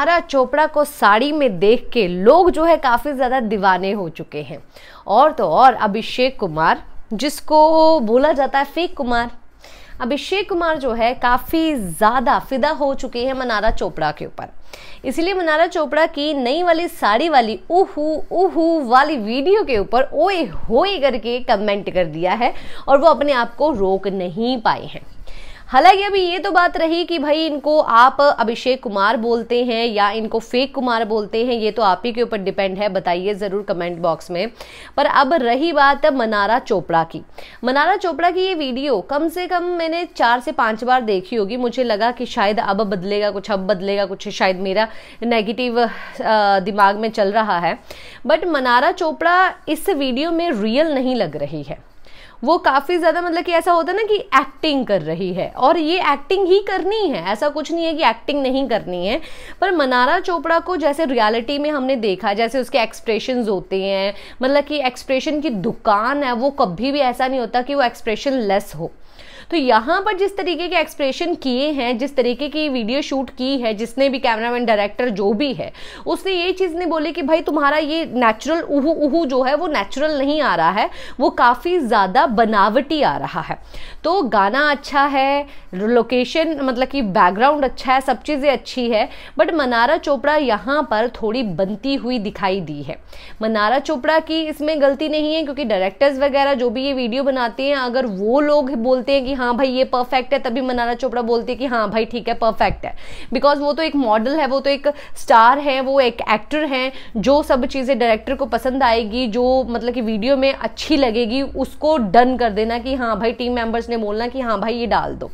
सारा चोपड़ा को साड़ी में देख के लोग जो है काफ़ी ज़्यादा दीवाने हो चुके हैं और तो और अभिषेक कुमार जिसको बोला जाता है फेक कुमार अभिषेक कुमार जो है काफ़ी ज़्यादा फिदा हो चुके हैं मनारा चोपड़ा के ऊपर इसलिए मनारा चोपड़ा की नई वाली साड़ी वाली उहू उहू वाली वीडियो के ऊपर ओए होए करके कमेंट कर दिया है और वो अपने आप को रोक नहीं पाए हैं हालांकि अभी ये तो बात रही कि भाई इनको आप अभिषेक कुमार बोलते हैं या इनको फेक कुमार बोलते हैं ये तो आप ही के ऊपर डिपेंड है बताइए ज़रूर कमेंट बॉक्स में पर अब रही बात मनारा चोपड़ा की मनारा चोपड़ा की ये वीडियो कम से कम मैंने चार से पाँच बार देखी होगी मुझे लगा कि शायद अब बदलेगा कुछ अब बदलेगा कुछ शायद मेरा नेगेटिव दिमाग में चल रहा है बट मनारा चोपड़ा इस वीडियो में रियल नहीं लग रही है वो काफ़ी ज़्यादा मतलब कि ऐसा होता है ना कि एक्टिंग कर रही है और ये एक्टिंग ही करनी है ऐसा कुछ नहीं है कि एक्टिंग नहीं करनी है पर मनारा चोपड़ा को जैसे रियलिटी में हमने देखा जैसे उसके एक्सप्रेशन होते हैं मतलब कि एक्सप्रेशन की दुकान है वो कभी भी ऐसा नहीं होता कि वो एक्सप्रेशन लेस हो तो यहाँ पर जिस तरीके के एक्सप्रेशन किए हैं जिस तरीके की वीडियो शूट की है जिसने भी कैमरामैन डायरेक्टर जो भी है उसने ये चीज़ नहीं बोली कि भाई तुम्हारा ये नेचुरल उहू उहू जो है वो नेचुरल नहीं आ रहा है वो काफ़ी ज़्यादा बनावटी आ रहा है तो गाना अच्छा है लोकेशन मतलब कि बैकग्राउंड अच्छा है सब चीज़ें अच्छी है बट मनारा चोपड़ा यहाँ पर थोड़ी बनती हुई दिखाई दी है मनारा चोपड़ा की इसमें गलती नहीं है क्योंकि डायरेक्टर्स वगैरह जो भी ये वीडियो बनाते हैं अगर वो लोग बोलते हैं कि हाँ भाई ये परफेक्ट है तभी मनाना चोपड़ा बोलती है कि हाँ भाई ठीक है परफेक्ट है बिकॉज वो तो एक मॉडल है वो तो एक स्टार है वो एक एक्टर है जो सब चीज़ें डायरेक्टर को पसंद आएगी जो मतलब कि वीडियो में अच्छी लगेगी उसको डन कर देना कि हाँ भाई टीम मेम्बर्स ने बोलना कि हाँ भाई ये डाल दो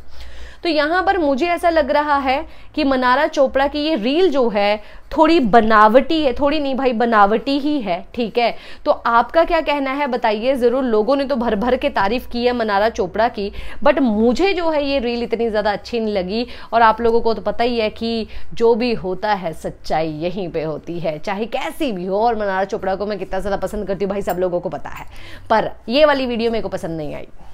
तो यहाँ पर मुझे ऐसा लग रहा है कि मनारा चोपड़ा की ये रील जो है थोड़ी बनावटी है थोड़ी नहीं भाई बनावटी ही है ठीक है तो आपका क्या कहना है बताइए ज़रूर लोगों ने तो भर भर के तारीफ़ की है मनारा चोपड़ा की बट मुझे जो है ये रील इतनी ज़्यादा अच्छी नहीं लगी और आप लोगों को तो पता ही है कि जो भी होता है सच्चाई यहीं पे होती है चाहे कैसी भी हो और मनारा चोपड़ा को मैं कितना ज़्यादा पसंद करती हूँ भाई सब लोगों को पता है पर ये वाली वीडियो मेरे को पसंद नहीं आई